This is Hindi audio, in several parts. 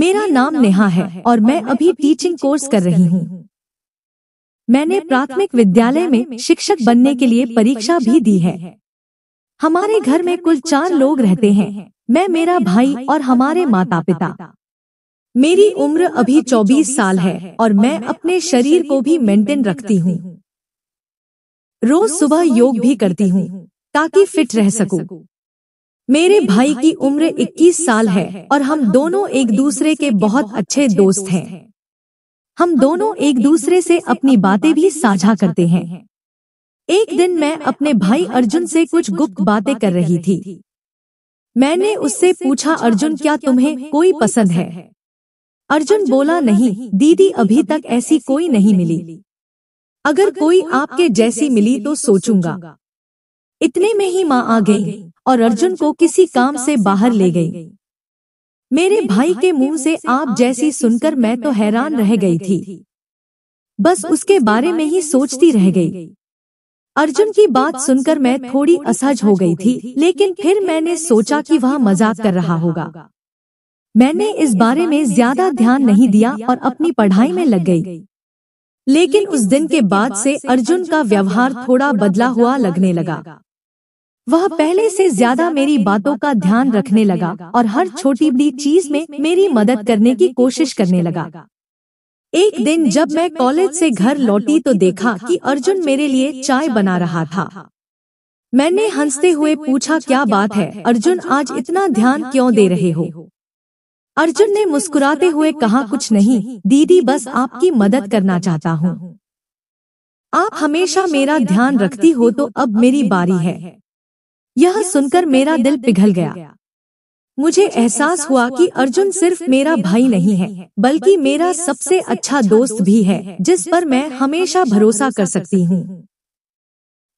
मेरा नाम नेहा है और मैं अभी टीचिंग कोर्स कर रही हूँ मैंने प्राथमिक विद्यालय में शिक्षक बनने के लिए परीक्षा भी दी है हमारे घर में कुल चार लोग रहते हैं मैं मेरा भाई और हमारे माता पिता मेरी उम्र अभी 24 साल है और मैं अपने शरीर को भी मेंटेन रखती हूँ रोज सुबह योग भी करती हूँ ताकि फिट रह सकूं। मेरे भाई की उम्र 21 साल है और हम दोनों एक दूसरे के बहुत अच्छे दोस्त हैं हम दोनों एक दूसरे से अपनी बातें भी साझा करते हैं एक दिन मैं अपने भाई अर्जुन से कुछ गुप्त बातें कर रही थी मैंने उससे पूछा अर्जुन क्या तुम्हें कोई पसंद है अर्जुन बोला नहीं दीदी अभी तक ऐसी कोई नहीं मिली अगर कोई आपके जैसी मिली तो, तो सोचूंगा इतने में ही माँ आ गई और अर्जुन को किसी काम से बाहर ले गई मेरे भाई के मुंह से आप जैसी सुनकर मैं तो, तो हैरान रह गई थी बस उसके बारे में ही सोचती रह गई अर्जुन की बात सुनकर मैं थोड़ी असहज हो गई थी लेकिन फिर मैंने सोचा कि वह मजाक कर रहा होगा मैंने इस बारे में ज्यादा ध्यान नहीं दिया और अपनी पढ़ाई में लग गई लेकिन उस दिन के बाद से अर्जुन का व्यवहार थोड़ा बदला हुआ लगने लगा वह पहले से ज्यादा मेरी बातों का ध्यान रखने लगा और हर छोटी बड़ी चीज में मेरी मदद करने की कोशिश करने लगा एक दिन जब मैं कॉलेज से घर लौटी तो देखा कि अर्जुन मेरे लिए चाय बना रहा था मैंने हंसते हुए पूछा क्या बात है अर्जुन आज इतना ध्यान क्यों दे रहे हो अर्जुन ने मुस्कुराते हुए कहा कुछ नहीं दीदी बस आपकी मदद करना चाहता हूँ आप हमेशा मेरा ध्यान रखती हो तो अब मेरी बारी है यह सुनकर मेरा दिल पिघल गया मुझे एहसास हुआ कि अर्जुन सिर्फ मेरा भाई नहीं है बल्कि मेरा सबसे अच्छा, अच्छा दोस्त भी है जिस पर मैं हमेशा भरोसा कर सकती हूँ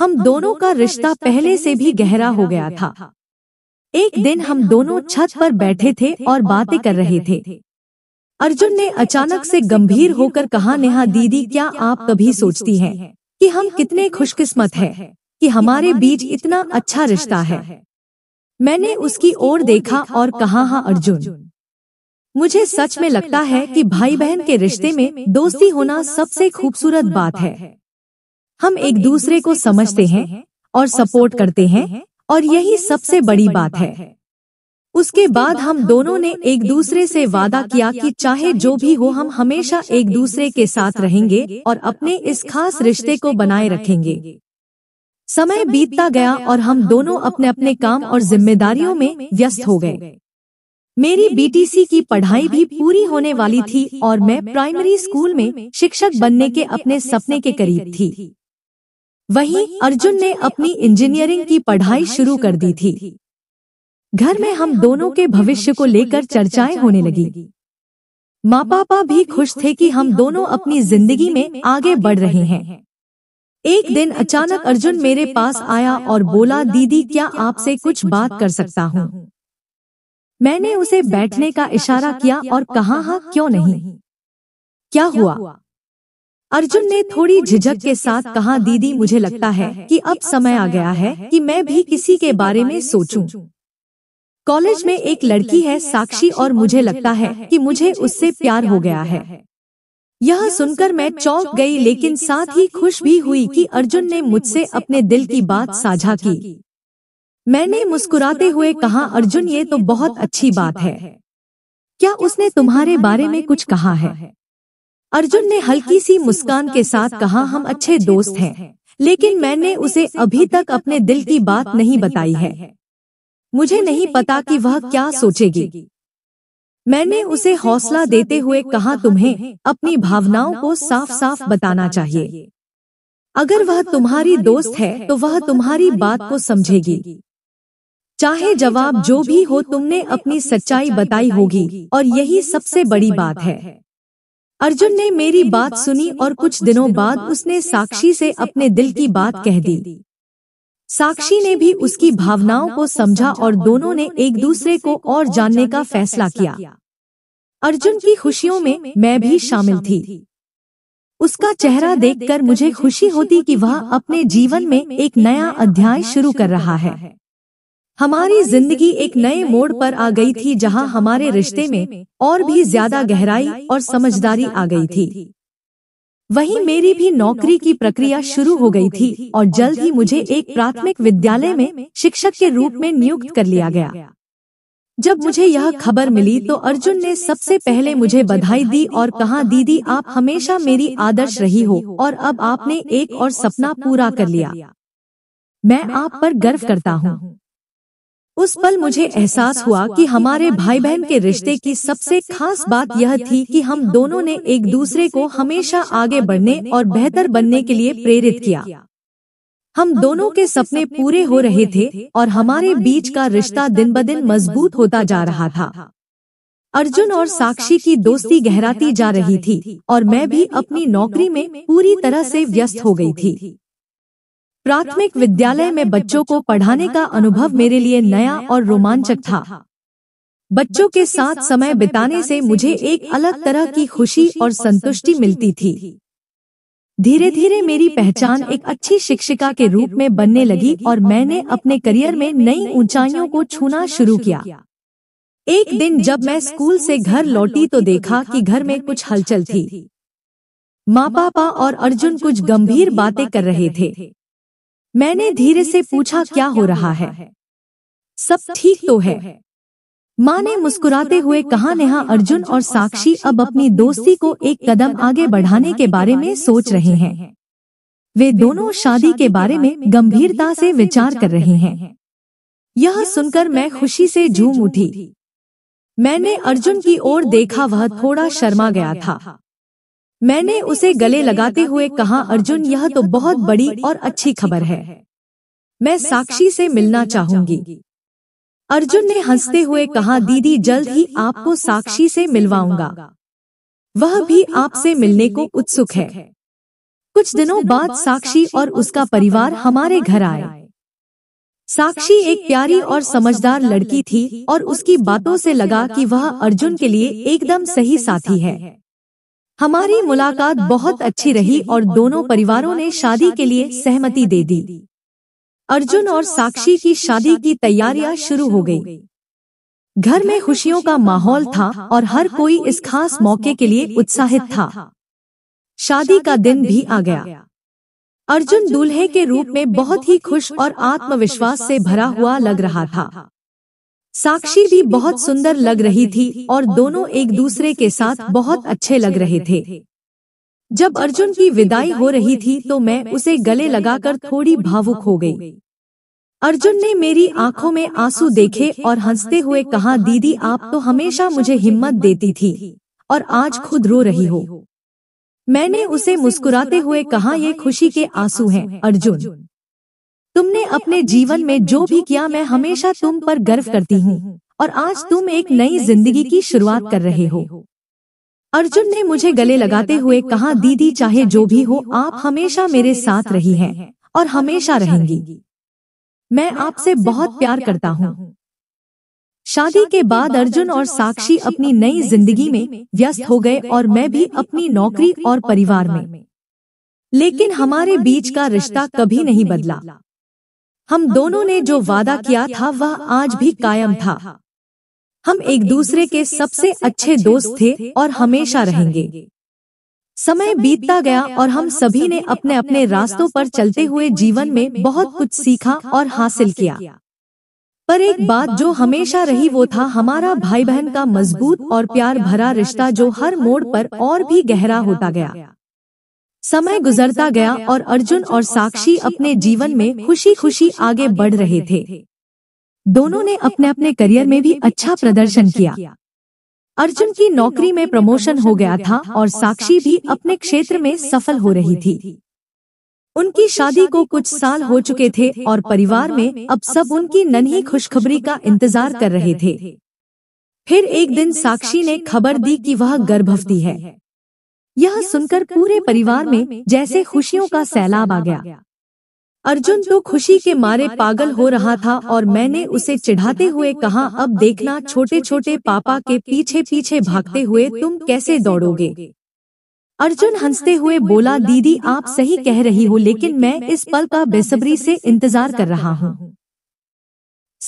हम दोनों का रिश्ता पहले से भी गहरा हो गया था एक दिन हम दोनों छत पर बैठे थे और बातें कर रहे थे अर्जुन ने अचानक से गंभीर होकर कहा नेहा दीदी क्या आप कभी सोचती हैं कि हम कितने खुशकिस्मत हैं कि हमारे बीच इतना अच्छा, अच्छा रिश्ता है मैंने उसकी ओर देखा और कहा हाँ अर्जुन मुझे सच में लगता है कि भाई बहन के रिश्ते में दोस्ती होना सबसे खूबसूरत बात है हम एक दूसरे को समझते हैं और सपोर्ट करते हैं और यही सबसे बड़ी बात है उसके बाद हम दोनों ने एक दूसरे से वादा किया कि चाहे जो भी हो हम हमेशा एक दूसरे के साथ रहेंगे और अपने इस खास रिश्ते को बनाए रखेंगे समय बीतता गया और हम दोनों अपने अपने काम और जिम्मेदारियों में व्यस्त हो गए मेरी बीटीसी की पढ़ाई भी पूरी होने वाली थी और मैं प्राइमरी स्कूल में शिक्षक बनने के अपने सपने के करीब थी वहीं अर्जुन ने अपनी इंजीनियरिंग की पढ़ाई शुरू कर दी थी घर में हम दोनों के भविष्य को लेकर चर्चाएं होने लगी माँ पापा भी खुश थे कि हम दोनों अपनी जिंदगी में आगे बढ़ रहे हैं एक दिन अचानक अर्जुन मेरे पास आया और बोला दीदी क्या आपसे कुछ बात कर सकता हूँ मैंने उसे बैठने का इशारा किया और कहा हाँ क्यों नहीं क्या हुआ अर्जुन ने थोड़ी झिझक के साथ कहा दीदी मुझे लगता है कि अब समय आ गया है कि मैं भी किसी के बारे में सोचूं। कॉलेज में एक लड़की है साक्षी और मुझे लगता है कि मुझे उससे प्यार हो गया है यह सुनकर मैं चौंक गई लेकिन साथ ही खुश भी हुई कि अर्जुन ने मुझसे अपने दिल की बात साझा की मैंने मुस्कुराते हुए कहा अर्जुन ये तो, तो बहुत अच्छी बात है क्या उसने तुम्हारे बारे में कुछ कहा है अर्जुन ने हल्की सी मुस्कान के साथ कहा हम अच्छे दोस्त हैं लेकिन मैंने उसे अभी तक अपने दिल की बात नहीं बताई है मुझे नहीं पता कि वह क्या सोचेगी मैंने उसे हौसला देते हुए कहा तुम्हें अपनी भावनाओं को साफ साफ बताना चाहिए अगर वह तुम्हारी दोस्त है तो वह तुम्हारी बात को समझेगी चाहे जवाब जो भी हो तुमने अपनी सच्चाई बताई होगी और यही सबसे बड़ी बात है अर्जुन ने मेरी बात सुनी और कुछ दिनों बाद उसने साक्षी से अपने दिल की बात कह दी साक्षी ने भी उसकी भावनाओं को समझा और दोनों ने एक दूसरे को और जानने का फैसला किया अर्जुन की खुशियों में मैं भी शामिल थी उसका चेहरा देखकर मुझे खुशी होती कि वह अपने जीवन में एक नया अध्याय शुरू कर रहा है हमारी जिंदगी एक नए मोड़ पर आ गई थी जहां हमारे रिश्ते में और भी ज्यादा गहराई और समझदारी आ गई थी वहीं मेरी भी नौकरी की प्रक्रिया शुरू हो गई थी और जल्द ही मुझे एक प्राथमिक विद्यालय में शिक्षक के रूप में नियुक्त कर लिया गया जब मुझे यह खबर मिली तो, तो अर्जुन ने सबसे पहले मुझे बधाई दी और कहा दीदी आप हमेशा मेरी आदर्श रही हो और अब आपने एक और सपना पूरा कर लिया मैं आप पर गर्व करता हूँ उस पल मुझे एहसास हुआ कि हमारे भाई बहन के रिश्ते की सबसे खास बात यह थी कि हम दोनों ने एक दूसरे को हमेशा आगे बढ़ने और बेहतर बनने के लिए प्रेरित किया हम दोनों के सपने पूरे हो रहे थे और हमारे बीच का रिश्ता दिन ब दिन मजबूत होता जा रहा था अर्जुन और साक्षी की दोस्ती गहराती जा रही थी और मैं भी अपनी नौकरी में पूरी तरह से व्यस्त हो गई थी प्राथमिक विद्यालय में बच्चों को पढ़ाने का अनुभव मेरे लिए नया और रोमांचक था बच्चों के साथ समय बिताने से मुझे एक अलग तरह की खुशी और संतुष्टि मिलती थी धीरे धीरे मेरी पहचान एक अच्छी शिक्षिका के रूप में बनने लगी और मैंने अपने करियर में नई ऊंचाइयों को छूना शुरू किया एक दिन जब मैं स्कूल से घर लौटी तो देखा कि घर में कुछ हलचल थी माँ पापा और अर्जुन कुछ गंभीर बातें कर रहे थे मैंने धीरे से पूछा क्या हो रहा है सब ठीक तो, तो है माँ ने मुस्कुराते हुए कहा नेहा अर्जुन और साक्षी अब अपनी दोस्ती को एक कदम आगे बढ़ाने के बारे में सोच रहे हैं वे दोनों शादी के बारे में गंभीरता से विचार कर रहे हैं यह सुनकर मैं खुशी से झूम उठी मैंने अर्जुन की ओर देखा वह थोड़ा शर्मा गया था मैंने उसे गले लगाते हुए कहा अर्जुन यह तो, तो बहुत बड़ी और अच्छी खबर है मैं साक्षी से मिलना चाहूंगी अर्जुन ने हंसते हुए कहा दीदी जल्द ही आपको साक्षी से मिलवाऊंगा वह भी आपसे मिलने को उत्सुक है कुछ दिनों बाद साक्षी और उसका परिवार हमारे घर आए साक्षी एक प्यारी और समझदार लड़की थी और उसकी बातों से लगा कि वह अर्जुन के लिए एकदम सही साथी है हमारी मुलाकात बहुत अच्छी रही और दोनों परिवारों ने शादी के लिए सहमति दे दी अर्जुन और साक्षी की शादी की तैयारियां शुरू हो गई घर में खुशियों का माहौल था और हर कोई इस खास मौके के लिए उत्साहित था शादी का दिन भी आ गया अर्जुन दूल्हे के रूप में बहुत ही खुश और आत्मविश्वास से भरा हुआ लग रहा था साक्षी भी बहुत सुंदर लग रही थी और दोनों एक दूसरे के साथ बहुत अच्छे लग रहे थे जब अर्जुन की विदाई हो रही थी तो, तो मैं उसे गले लगाकर थोड़ी भावुक हो गई अर्जुन ने मेरी आंखों में आंसू देखे और हंसते हुए कहा दीदी आप तो, तो हमेशा मुझे हिम्मत देती थी और आज खुद रो रही हो मैंने उसे मुस्कुराते हुए कहा ये खुशी के आंसू हैं अर्जुन तुमने अपने जीवन में जो भी किया मैं हमेशा तुम पर गर्व करती हूँ और आज तुम एक नई जिंदगी की शुरुआत कर रहे हो अर्जुन ने मुझे गले लगाते हुए कहा दीदी चाहे जो भी हो आप हमेशा मेरे साथ रही हैं और हमेशा रहेंगी मैं आपसे बहुत प्यार करता हूँ शादी के बाद अर्जुन और साक्षी अपनी नई जिंदगी में व्यस्त हो गए और मैं भी अपनी नौकरी और परिवार में लेकिन हमारे बीच का रिश्ता कभी नहीं बदला हम दोनों ने जो वादा किया था वह आज भी कायम था हम एक दूसरे के सबसे अच्छे दोस्त थे और हमेशा रहेंगे समय बीतता गया और हम सभी ने अपने अपने रास्तों पर चलते हुए जीवन में बहुत कुछ सीखा और हासिल किया पर एक बात जो हमेशा रही वो था हमारा भाई बहन का मजबूत और प्यार भरा रिश्ता जो हर मोड़ पर और भी गहरा होता गया समय गुजरता गया और अर्जुन और साक्षी अपने जीवन में खुशी खुशी आगे बढ़ रहे थे दोनों ने अपने अपने करियर में भी अच्छा, अच्छा प्रदर्शन किया अर्जुन की नौकरी में प्रमोशन हो गया था और साक्षी भी अपने क्षेत्र में सफल हो रही थी उनकी शादी को कुछ साल हो चुके थे और परिवार में अब सब उनकी नन्ही खुशखबरी का इंतजार कर रहे थे फिर एक दिन साक्षी ने खबर दी कि वह गर्भवती है यह सुनकर पूरे परिवार में जैसे खुशियों का सैलाब आ गया अर्जुन तो, तो खुशी के मारे पागल हो रहा था और मैंने उसे चिढ़ाते हुए कहा अब देखना छोटे छोटे पापा के पीछे पीछे भागते हुए तुम कैसे दौड़ोगे अर्जुन हंसते हुए बोला दीदी आप सही कह रही हो लेकिन मैं इस पल का बेसब्री से इंतजार कर रहा हूँ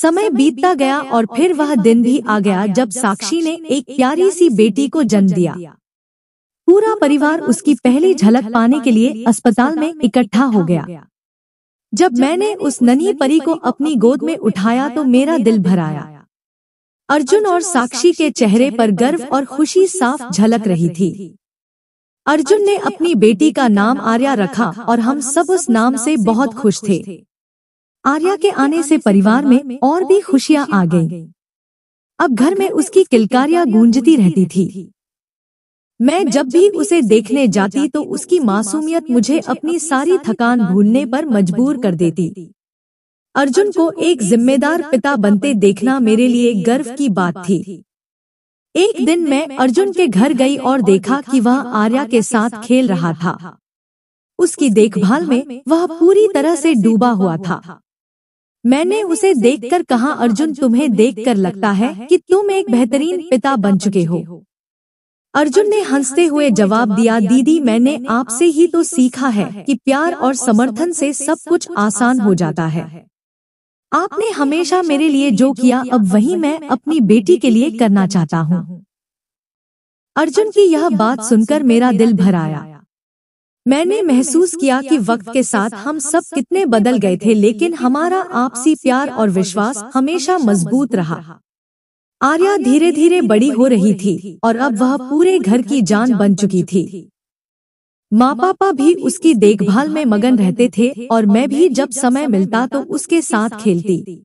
समय बीतता गया और फिर वह दिन भी आ गया जब साक्षी ने एक प्यारी सी बेटी को जन्म दिया पूरा परिवार उसकी पहली झलक पाने के लिए अस्पताल में इकट्ठा हो गया जब मैंने उस नन्ही परी को अपनी गोद में उठाया तो, तो मेरा दिल भराया अर्जुन और साक्षी के चेहरे पर गर्व और खुशी साफ झलक रही थी अर्जुन ने अपनी बेटी का नाम आर्या रखा और हम सब उस नाम से बहुत खुश थे आर्या के आने से परिवार में और भी खुशियां आ गईं। अब घर में उसकी किलकारियां गूंजती रहती थी मैं जब भी उसे देखने जाती तो, तो उसकी मासूमियत मुझे अपनी सारी थकान भूलने पर मजबूर कर देती अर्जुन को एक जिम्मेदार पिता बनते देखना मेरे लिए गर्व की बात थी एक दिन मैं अर्जुन के घर गई और देखा कि वह आर्या के साथ खेल रहा था उसकी देखभाल में वह पूरी तरह से डूबा हुआ था मैंने उसे देखकर कहा अर्जुन तुम्हें देखकर लगता है कि तुम एक बेहतरीन पिता बन चुके हो अर्जुन ने हंसते हुए जवाब दिया दीदी मैंने आपसे ही तो सीखा है कि प्यार और समर्थन से सब कुछ आसान हो जाता है आपने हमेशा मेरे लिए जो किया अब वही मैं अपनी बेटी के लिए करना चाहता हूँ अर्जुन की यह बात सुनकर मेरा दिल भर आया मैंने महसूस किया कि वक्त के साथ हम सब कितने बदल गए थे लेकिन हमारा आपसी प्यार और विश्वास हमेशा मजबूत रहा आर्या धीरे धीरे बड़ी हो रही थी और अब वह पूरे घर की जान बन चुकी थी माँ पापा भी उसकी देखभाल में मगन रहते थे और मैं भी जब समय मिलता तो, तो उसके साथ खेलती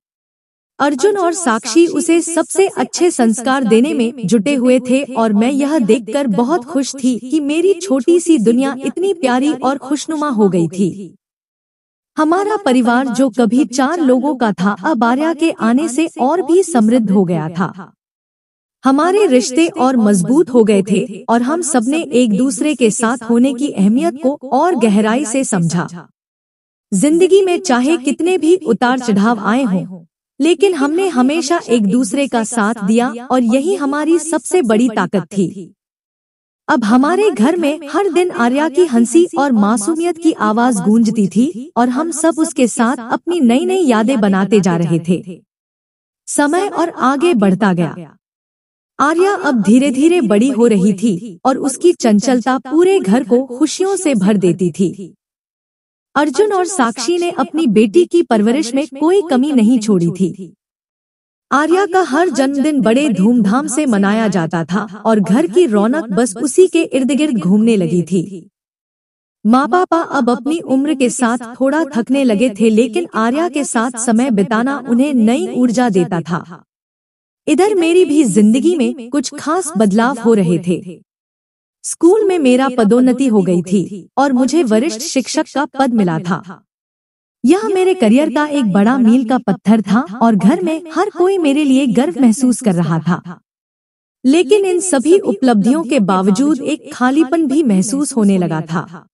अर्जुन और साक्षी उसे सबसे अच्छे संस्कार देने में जुटे हुए थे और मैं यह देखकर बहुत खुश थी कि मेरी छोटी सी दुनिया इतनी प्यारी और खुशनुमा हो गई थी हमारा परिवार जो कभी चार लोगों का था अब आर्या के आने से और भी समृद्ध हो गया था हमारे रिश्ते और मजबूत हो गए थे और हम सबने एक दूसरे के साथ होने की अहमियत को और गहराई से समझा जिंदगी में चाहे कितने भी उतार चढ़ाव आए हों लेकिन हमने हमेशा एक दूसरे का साथ दिया और यही हमारी सबसे बड़ी ताकत थी अब हमारे घर में हर दिन आर्या की हंसी और मासूमियत की आवाज गूंजती थी और हम सब उसके साथ अपनी नई नई यादें बनाते जा रहे थे समय और आगे बढ़ता गया आर्या अब धीरे धीरे बड़ी हो रही थी और उसकी चंचलता पूरे घर को खुशियों से भर देती थी अर्जुन और साक्षी ने अपनी बेटी की परवरिश में कोई कमी नहीं छोड़ी थी आर्या का हर जन्मदिन बड़े धूमधाम से मनाया जाता था और घर की रौनक बस उसी के इर्द गिर्द घूमने लगी थी माँ पापा अब अपनी उम्र के साथ थोड़ा थकने लगे थे लेकिन आर्या के साथ समय बिताना उन्हें नई ऊर्जा देता था इधर मेरी भी जिंदगी में कुछ खास बदलाव हो रहे थे स्कूल में मेरा पदोन्नति हो गई थी और मुझे वरिष्ठ शिक्षक का पद मिला था यह मेरे करियर का एक बड़ा मील का पत्थर था और घर में हर कोई मेरे लिए गर्व महसूस कर रहा था लेकिन इन सभी उपलब्धियों के बावजूद एक खालीपन भी महसूस होने लगा था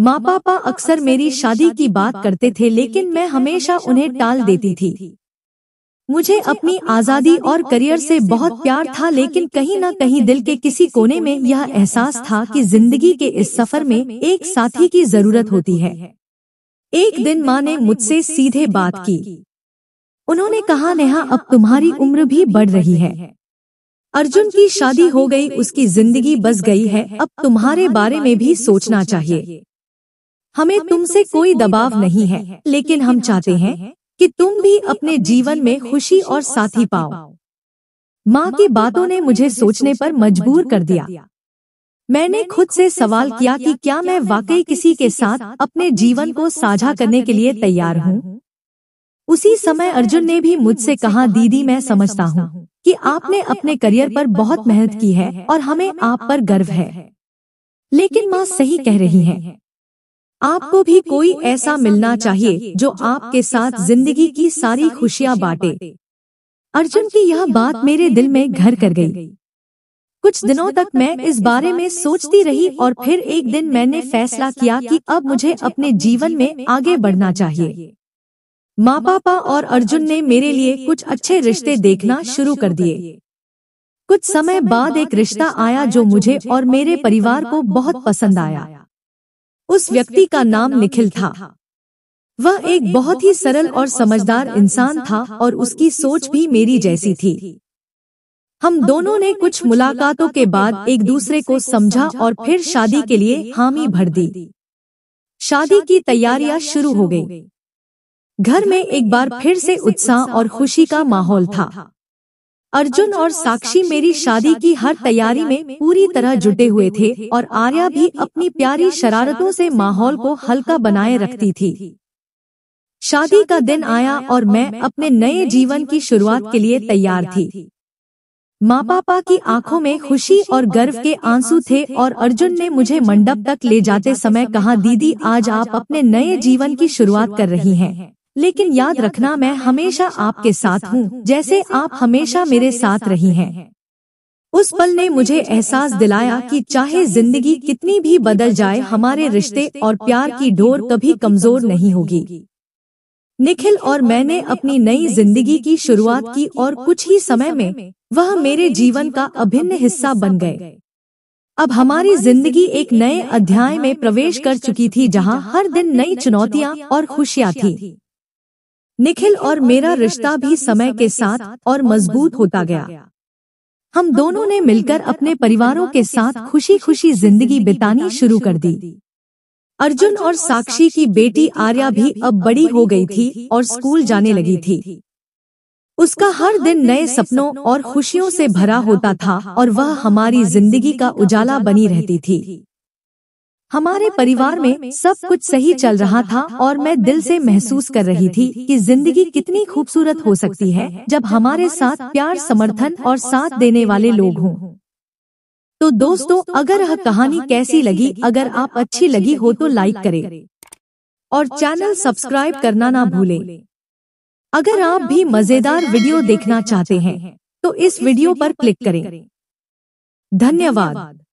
माँ पापा अक्सर मेरी शादी की बात करते थे लेकिन मैं हमेशा उन्हें टाल देती थी मुझे अपनी आज़ादी और करियर से बहुत प्यार था लेकिन कहीं ना कहीं दिल के किसी कोने में यह एहसास था कि जिंदगी के इस सफर में एक साथी की जरूरत होती है एक दिन माँ ने मुझसे सीधे बात की उन्होंने कहा नेहा अब तुम्हारी उम्र भी बढ़ रही है अर्जुन की शादी हो गई उसकी जिंदगी बस गई है अब तुम्हारे बारे में भी सोचना चाहिए हमें तुमसे कोई दबाव नहीं है लेकिन हम चाहते हैं कि तुम भी अपने जीवन में खुशी और साथी पाओ माँ की बातों ने मुझे सोचने पर मजबूर कर दिया मैंने खुद से सवाल किया कि क्या मैं वाकई किसी के साथ अपने जीवन को साझा करने के लिए तैयार हूँ उसी समय अर्जुन ने भी मुझसे कहा दीदी मैं समझता हूँ कि आपने अपने करियर पर बहुत मेहनत की है और हमें आप पर गर्व है लेकिन माँ सही कह रही हैं। आपको भी कोई ऐसा मिलना चाहिए जो आपके साथ जिंदगी की सारी खुशियाँ बांटे अर्जुन की यह बात मेरे दिल में घर कर गई कुछ दिनों तक मैं इस बारे में सोचती रही और फिर एक दिन मैंने फैसला किया कि अब मुझे अपने जीवन में आगे बढ़ना चाहिए माँ पापा और अर्जुन ने मेरे लिए कुछ अच्छे रिश्ते देखना शुरू कर दिए कुछ समय बाद एक रिश्ता आया जो मुझे और मेरे परिवार को बहुत पसंद आया उस व्यक्ति का नाम निखिल था वह एक बहुत ही सरल और समझदार इंसान था और उसकी सोच भी मेरी जैसी थी हम दोनों ने कुछ मुलाकातों के बाद एक दूसरे को समझा और फिर शादी के लिए हामी भर दी शादी की तैयारियां शुरू हो गई घर में एक बार फिर से उत्साह और खुशी का माहौल था अर्जुन और साक्षी मेरी शादी की हर तैयारी में पूरी तरह जुटे हुए थे और आर्या भी अपनी प्यारी शरारतों से माहौल को हल्का बनाए रखती थी शादी का दिन आया और मैं अपने नए जीवन की शुरुआत के लिए तैयार थी माँ पापा की आंखों में खुशी और गर्व के आंसू थे और अर्जुन ने मुझे मंडप तक ले जाते समय कहा दीदी आज आप अपने नए जीवन की शुरुआत कर रही हैं। लेकिन याद रखना मैं हमेशा आपके साथ हूँ जैसे आप हमेशा मेरे साथ रही हैं। उस पल ने मुझे एहसास दिलाया कि चाहे जिंदगी कितनी भी बदल जाए हमारे रिश्ते और प्यार की डोर कभी कमजोर नहीं होगी निखिल और मैंने अपनी नई जिंदगी की शुरुआत की और कुछ ही समय में वह मेरे जीवन का अभिन्न हिस्सा बन गए अब हमारी जिंदगी एक नए अध्याय में प्रवेश कर चुकी थी जहां हर दिन नई चुनौतियां और खुशियां थी निखिल और मेरा रिश्ता भी समय के साथ और मजबूत होता गया हम दोनों ने मिलकर अपने परिवारों के साथ खुशी खुशी जिंदगी बितानी शुरू कर दी अर्जुन और साक्षी की बेटी आर्या भी अब बड़ी हो गई थी और स्कूल जाने लगी थी उसका हर दिन नए सपनों और खुशियों से भरा होता था और वह हमारी जिंदगी का उजाला बनी रहती थी हमारे परिवार में सब कुछ सही चल रहा था और मैं दिल से महसूस कर रही थी कि जिंदगी कितनी खूबसूरत हो सकती है जब हमारे साथ प्यार समर्थन और साथ देने वाले लोग हों तो, तो दोस्तों अगर यह कहानी कैसी लगी अगर आप अच्छी लगी हो तो, तो लाइक करें और चैनल सब्सक्राइब करना ना भूलें अगर आप भी मजेदार वीडियो देखना चाहते हैं तो इस तो वीडियो पर क्लिक करें धन्यवाद